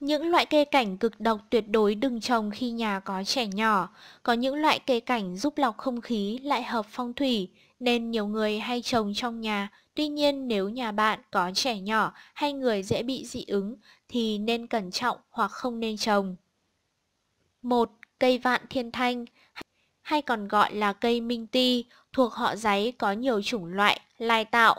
Những loại cây cảnh cực độc tuyệt đối đừng trồng khi nhà có trẻ nhỏ. Có những loại cây cảnh giúp lọc không khí lại hợp phong thủy, nên nhiều người hay trồng trong nhà. Tuy nhiên nếu nhà bạn có trẻ nhỏ hay người dễ bị dị ứng thì nên cẩn trọng hoặc không nên trồng. 1. Cây vạn thiên thanh hay còn gọi là cây minh ti, thuộc họ giấy có nhiều chủng loại, lai tạo,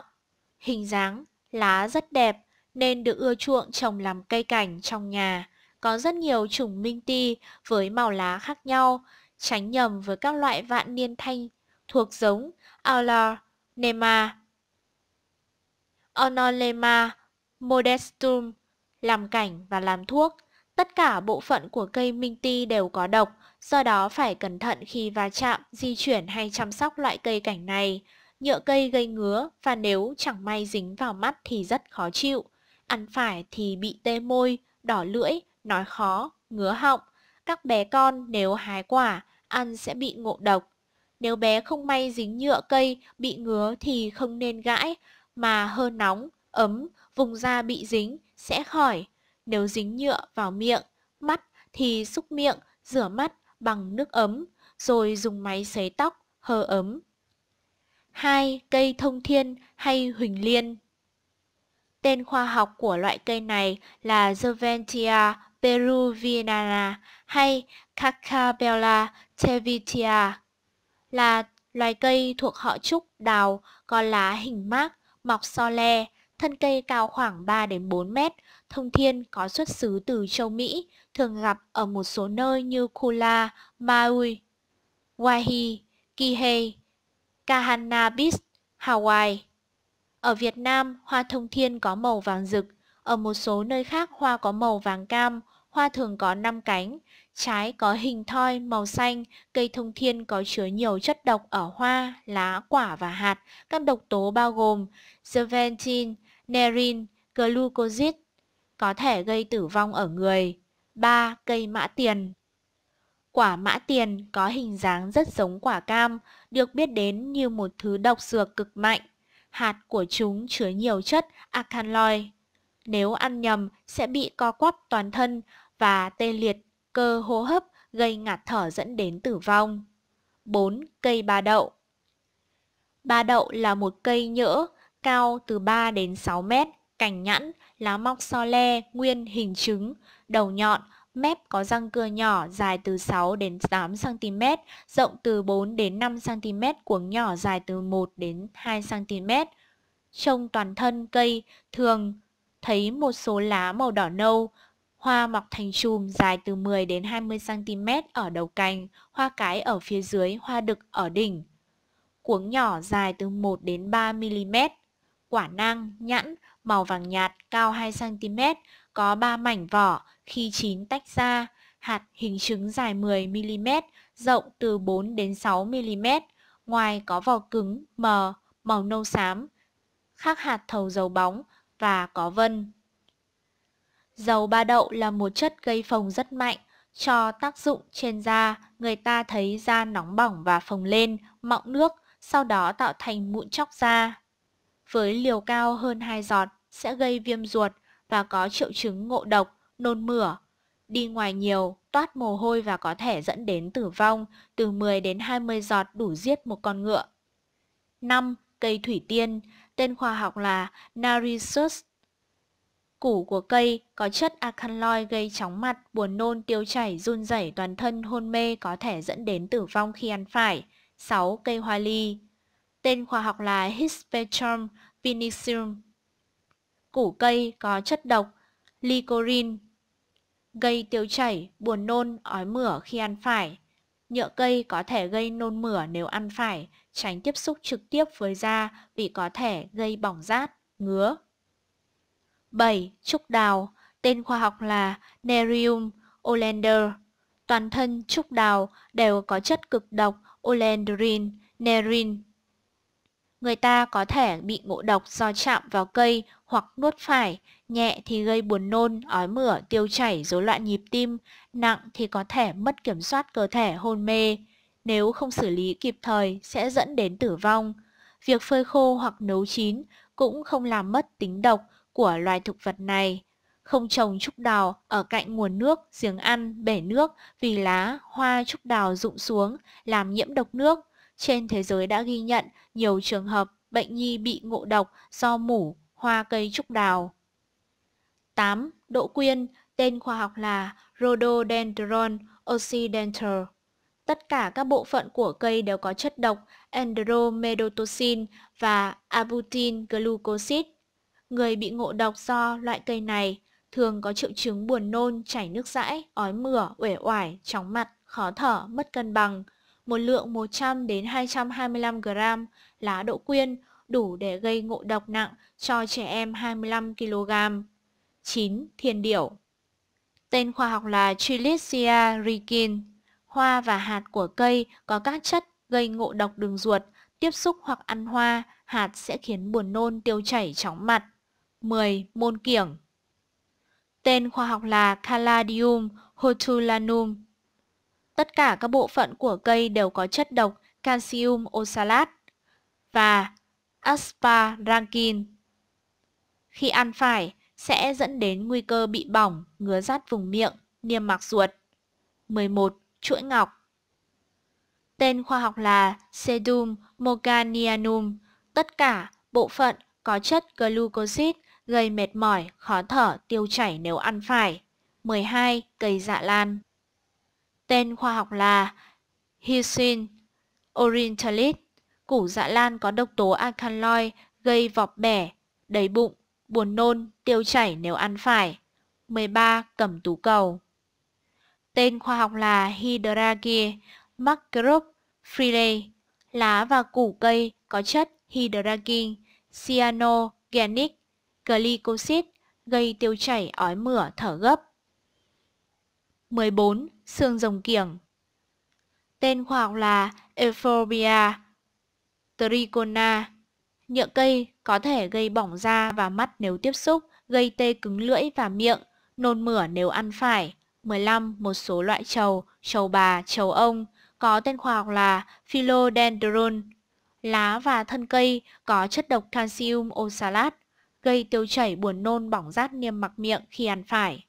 hình dáng, lá rất đẹp, nên được ưa chuộng trồng làm cây cảnh trong nhà. Có rất nhiều chủng minh ti với màu lá khác nhau, tránh nhầm với các loại vạn niên thanh thuộc giống Aula nema, Onolema modestum làm cảnh và làm thuốc. Tất cả bộ phận của cây minh ti đều có độc, do đó phải cẩn thận khi va chạm, di chuyển hay chăm sóc loại cây cảnh này. Nhựa cây gây ngứa và nếu chẳng may dính vào mắt thì rất khó chịu. Ăn phải thì bị tê môi, đỏ lưỡi, nói khó, ngứa họng. Các bé con nếu hái quả, ăn sẽ bị ngộ độc. Nếu bé không may dính nhựa cây, bị ngứa thì không nên gãi, mà hơ nóng, ấm, vùng da bị dính sẽ khỏi. Nếu dính nhựa vào miệng, mắt thì xúc miệng, rửa mắt bằng nước ấm, rồi dùng máy sấy tóc, hơ ấm. 2. Cây thông thiên hay huỳnh liên Tên khoa học của loại cây này là Juventia peruviana hay Cacabella tevitia, là loài cây thuộc họ trúc đào có lá hình mác, mọc so le, thân cây cao khoảng 3 đến 4 mét, thông thiên có xuất xứ từ châu Mỹ, thường gặp ở một số nơi như Kula, Maui, Wahi, Kihei, Kahanabis, Hawaii. Ở Việt Nam, hoa thông thiên có màu vàng rực, ở một số nơi khác hoa có màu vàng cam, hoa thường có 5 cánh, trái có hình thoi màu xanh, cây thông thiên có chứa nhiều chất độc ở hoa, lá, quả và hạt. Các độc tố bao gồm serpentin, nerin, glucosid, có thể gây tử vong ở người. 3. Cây mã tiền Quả mã tiền có hình dáng rất giống quả cam, được biết đến như một thứ độc dược cực mạnh hạt của chúng chứa nhiều chất alkaloid. Nếu ăn nhầm sẽ bị co quắp toàn thân và tê liệt cơ hô hấp gây ngạt thở dẫn đến tử vong. 4. Cây ba đậu Ba đậu là một cây nhỡ cao từ 3 đến 6 mét, cành nhẵn, lá mọc so le, nguyên hình trứng, đầu nhọn Mép có răng cưa nhỏ dài từ 6 đến 8 cm, rộng từ 4 đến 5 cm, cuống nhỏ dài từ 1 đến 2 cm. Trông toàn thân cây thường thấy một số lá màu đỏ nâu, hoa mọc thành chùm dài từ 10 đến 20 cm ở đầu cành, hoa cái ở phía dưới, hoa đực ở đỉnh. Cuống nhỏ dài từ 1 đến 3 mm. Quả nang, nhãn, màu vàng nhạt, cao 2 cm, có 3 mảnh vỏ, khi chín tách ra, hạt hình trứng dài 10mm, rộng từ 4 đến 6mm, ngoài có vỏ cứng, mờ, màu nâu xám, khác hạt thầu dầu bóng và có vân. Dầu ba đậu là một chất gây phồng rất mạnh, cho tác dụng trên da, người ta thấy da nóng bỏng và phồng lên, mọng nước, sau đó tạo thành mụn chóc da. Với liều cao hơn 2 giọt sẽ gây viêm ruột và có triệu chứng ngộ độc, nôn mửa. Đi ngoài nhiều, toát mồ hôi và có thể dẫn đến tử vong, từ 10 đến 20 giọt đủ giết một con ngựa. 5. Cây thủy tiên, tên khoa học là Narisus. Củ của cây có chất alkaloid gây chóng mặt, buồn nôn, tiêu chảy, run rẩy toàn thân, hôn mê có thể dẫn đến tử vong khi ăn phải. 6. Cây hoa ly Tên khoa học là Hispetrum vinicium. Củ cây có chất độc, licorin, gây tiêu chảy, buồn nôn, ói mửa khi ăn phải. Nhựa cây có thể gây nôn mửa nếu ăn phải, tránh tiếp xúc trực tiếp với da vì có thể gây bỏng rát, ngứa. 7. Trúc đào, tên khoa học là Nerium oleander. Toàn thân trúc đào đều có chất cực độc oleandrin, nerin Người ta có thể bị ngộ độc do chạm vào cây hoặc nuốt phải, nhẹ thì gây buồn nôn, ói mửa, tiêu chảy, rối loạn nhịp tim, nặng thì có thể mất kiểm soát cơ thể hôn mê. Nếu không xử lý kịp thời sẽ dẫn đến tử vong. Việc phơi khô hoặc nấu chín cũng không làm mất tính độc của loài thực vật này. Không trồng trúc đào ở cạnh nguồn nước, giếng ăn, bể nước vì lá, hoa trúc đào rụng xuống làm nhiễm độc nước trên thế giới đã ghi nhận nhiều trường hợp bệnh nhi bị ngộ độc do mủ hoa cây trúc đào. 8. Đỗ quyên, tên khoa học là Rhododendron occidental. Tất cả các bộ phận của cây đều có chất độc endromedotoxin và abutin glucosid. Người bị ngộ độc do loại cây này thường có triệu chứng buồn nôn, chảy nước dãi, ói mửa, uể oải, chóng mặt, khó thở, mất cân bằng, một lượng 100 đến 225 gram lá đậu quyên đủ để gây ngộ độc nặng cho trẻ em 25 kg. 9. Thiên điểu Tên khoa học là Trilycia rikin. Hoa và hạt của cây có các chất gây ngộ độc đường ruột, tiếp xúc hoặc ăn hoa, hạt sẽ khiến buồn nôn, tiêu chảy, chóng mặt. 10. Môn kiểng Tên khoa học là Caladium hotulanum. Tất cả các bộ phận của cây đều có chất độc calcium oxalat và asparagin. Khi ăn phải sẽ dẫn đến nguy cơ bị bỏng, ngứa rát vùng miệng, niêm mạc ruột. 11. Chuỗi ngọc Tên khoa học là Sedum moganianum. Tất cả bộ phận có chất glucosid gây mệt mỏi, khó thở, tiêu chảy nếu ăn phải. 12. Cây dạ lan Tên khoa học là Hyacin orientalis. Củ dạ lan có độc tố alkaloid gây vọp bẻ, đầy bụng, buồn nôn, tiêu chảy nếu ăn phải. 13. Cẩm tú cầu Tên khoa học là Hydragia macrophyllae. Lá và củ cây có chất hydragin, cyanogenic glycosid gây tiêu chảy ói mửa thở gấp. 14. Xương rồng kiểng Tên khoa học là Euphorbia tricona. Nhựa cây có thể gây bỏng da và mắt nếu tiếp xúc, gây tê cứng lưỡi và miệng, nôn mửa nếu ăn phải. 15. Một số loại trầu, trầu bà, trầu ông có tên khoa học là Philodendron. Lá và thân cây có chất độc calcium oxalat, gây tiêu chảy buồn nôn bỏng rát niêm mạc miệng khi ăn phải.